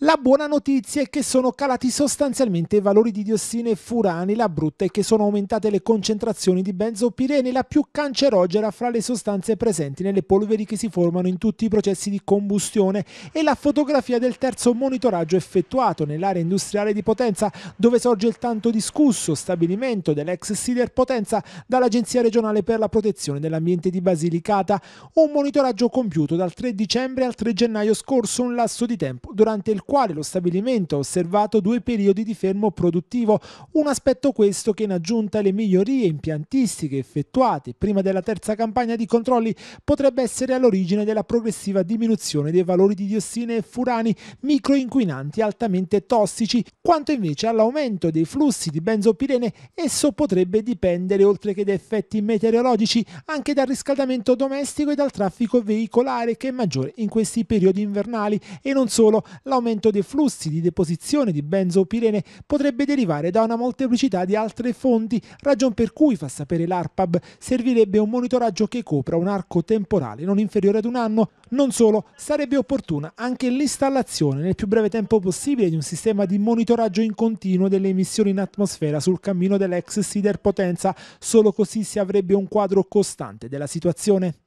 La buona notizia è che sono calati sostanzialmente i valori di diossine e furani, la brutta è che sono aumentate le concentrazioni di benzopirene, la più cancerogena fra le sostanze presenti nelle polveri che si formano in tutti i processi di combustione e la fotografia del terzo monitoraggio effettuato nell'area industriale di Potenza, dove sorge il tanto discusso stabilimento dell'ex Sider Potenza dall'Agenzia regionale per la protezione dell'ambiente di Basilicata, un monitoraggio compiuto dal 3 dicembre al 3 gennaio scorso, un lasso di tempo durante il quale lo stabilimento ha osservato due periodi di fermo produttivo, un aspetto questo che in aggiunta alle migliorie impiantistiche effettuate prima della terza campagna di controlli potrebbe essere all'origine della progressiva diminuzione dei valori di diossine e furani, microinquinanti altamente tossici, quanto invece all'aumento dei flussi di benzopirene esso potrebbe dipendere oltre che da effetti meteorologici anche dal riscaldamento domestico e dal traffico veicolare che è maggiore in questi periodi invernali e non solo l'aumento l'aumento dei flussi di deposizione di benzopirene potrebbe derivare da una molteplicità di altre fonti, ragion per cui, fa sapere l'ARPAB, servirebbe un monitoraggio che copra un arco temporale non inferiore ad un anno. Non solo, sarebbe opportuna anche l'installazione nel più breve tempo possibile di un sistema di monitoraggio in continuo delle emissioni in atmosfera sul cammino dell'ex Sider solo così si avrebbe un quadro costante della situazione.